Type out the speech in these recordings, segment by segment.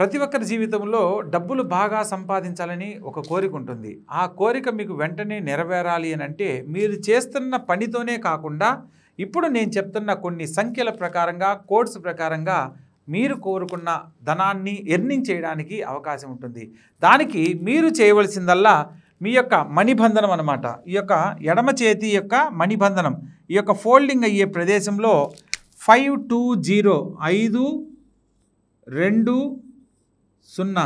ప్రతి ఒక్కరి జీవితంలో డబ్బులు బాగా సంపాదించాలని ఒక కోరిక ఉంటుంది ఆ కోరిక మీకు వెంటనే నెరవేరాలి అని అంటే మీరు చేస్తున్న పనితోనే కాకుండా ఇప్పుడు నేను చెప్తున్న కొన్ని సంఖ్యల ప్రకారంగా కోడ్స్ ప్రకారంగా మీరు కోరుకున్న ధనాన్ని ఎర్నింగ్ చేయడానికి అవకాశం ఉంటుంది దానికి మీరు చేయవలసిందల్లా మీ యొక్క మణిబంధనం అనమాట ఈ యొక్క ఎడమ చేతి యొక్క మణిబంధనం ఈ యొక్క ఫోల్డింగ్ అయ్యే ప్రదేశంలో ఫైవ్ టూ జీరో ఐదు రెండు సున్నా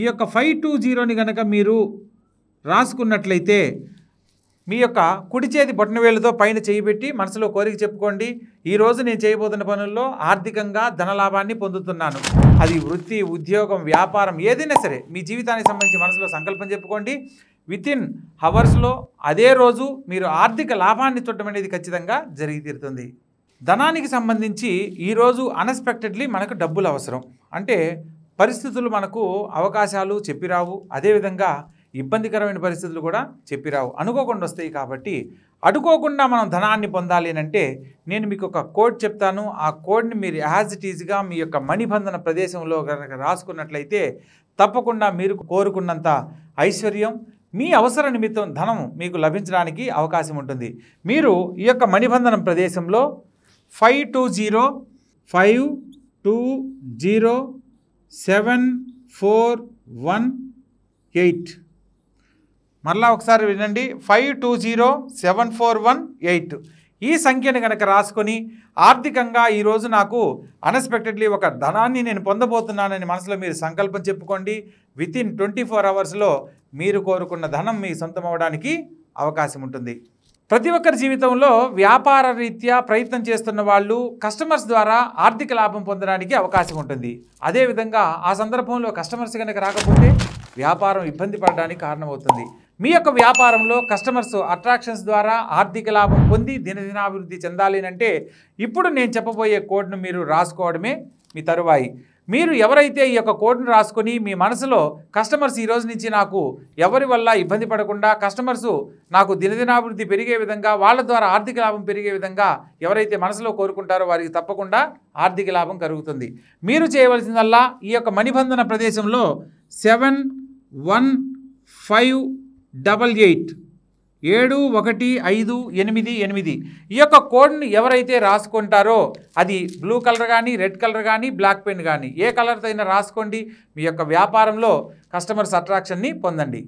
ఈ యొక్క ఫైవ్ టూ జీరోని కనుక మీరు రాసుకున్నట్లయితే మీ యొక్క కుడి చేతి బొట్టనవేలుతో పైన చేయిబెట్టి మనసులో కోరిక చెప్పుకోండి ఈరోజు నేను చేయబోతున్న పనుల్లో ఆర్థికంగా ధనలాభాన్ని పొందుతున్నాను అది వృత్తి ఉద్యోగం వ్యాపారం ఏదైనా సరే మీ జీవితానికి సంబంధించి మనసులో సంకల్పం చెప్పుకోండి వితిన్ హవర్స్లో అదే రోజు మీరు ఆర్థిక లాభాన్ని చూడటం అనేది ఖచ్చితంగా జరిగి తీరుతుంది ధనానికి సంబంధించి ఈరోజు అన్ఎక్స్పెక్టెడ్లీ మనకు డబ్బులు అవసరం అంటే పరిస్థితులు మనకు అవకాశాలు చెప్పిరావు అదేవిధంగా ఇబ్బందికరమైన పరిస్థితులు కూడా చెప్పిరావు అనుకోకుండా వస్తాయి కాబట్టి అడుకోకుండా మనం ధనాన్ని పొందాలి అంటే నేను మీకు ఒక కోడ్ చెప్తాను ఆ కోడ్ని మీరు యాజ్ ఇట్ ఈజ్గా మీ యొక్క మణిబంధన ప్రదేశంలో కనుక రాసుకున్నట్లయితే తప్పకుండా మీరు కోరుకున్నంత ఐశ్వర్యం మీ అవసర నిమిత్తం ధనం మీకు లభించడానికి అవకాశం ఉంటుంది మీరు ఈ యొక్క మణిబంధనం ప్రదేశంలో five two zero five two zero seven four one eight మరలా ఒకసారి వినండి five two zero seven four one eight ఈ సంఖ్యను కనుక రాసుకొని ఆర్థికంగా ఈరోజు నాకు అన్ఎక్స్పెక్టెడ్లీ ఒక ధనాన్ని నేను పొందబోతున్నానని మనసులో మీరు సంకల్పం చెప్పుకోండి వితిన్ ట్వంటీ ఫోర్ అవర్స్లో మీరు కోరుకున్న ధనం మీ సొంతం అవడానికి అవకాశం ఉంటుంది ప్రతి ఒక్కరి జీవితంలో వ్యాపార రీత్యా ప్రయత్నం చేస్తున్న వాళ్ళు కస్టమర్స్ ద్వారా ఆర్థిక లాభం పొందడానికి అవకాశం ఉంటుంది అదేవిధంగా ఆ సందర్భంలో కస్టమర్స్ కనుక రాకపోతే వ్యాపారం ఇబ్బంది పడడానికి కారణమవుతుంది మీ యొక్క వ్యాపారంలో కస్టమర్స్ అట్రాక్షన్స్ ద్వారా ఆర్థిక లాభం పొంది దినదినాభివృద్ధి చెందాలి అంటే ఇప్పుడు నేను చెప్పబోయే కోడ్ను మీరు రాసుకోవడమే మీ తరువాయి మీరు ఎవరైతే ఈ యొక్క కోడ్ను రాసుకొని మీ మనసులో కస్టమర్స్ ఈ రోజు నుంచి నాకు ఎవరి వల్ల ఇబ్బంది పడకుండా కస్టమర్సు నాకు దినదినాభివృద్ధి పెరిగే విధంగా వాళ్ళ ద్వారా ఆర్థిక లాభం పెరిగే విధంగా ఎవరైతే మనసులో కోరుకుంటారో వారికి తప్పకుండా ఆర్థిక లాభం కలుగుతుంది మీరు చేయవలసిందల్లా ఈ యొక్క మణిబంధన ప్రదేశంలో seven one five double eight ఏడు ఒకటి ఐదు ఎనిమిది ఎనిమిది ఈ యొక్క కోడ్ని ఎవరైతే రాసుకుంటారో అది బ్లూ కలర్ కానీ రెడ్ కలర్ కానీ బ్లాక్ పెన్ కానీ ఏ కలర్తో అయినా రాసుకోండి మీ యొక్క వ్యాపారంలో కస్టమర్స్ అట్రాక్షన్ని పొందండి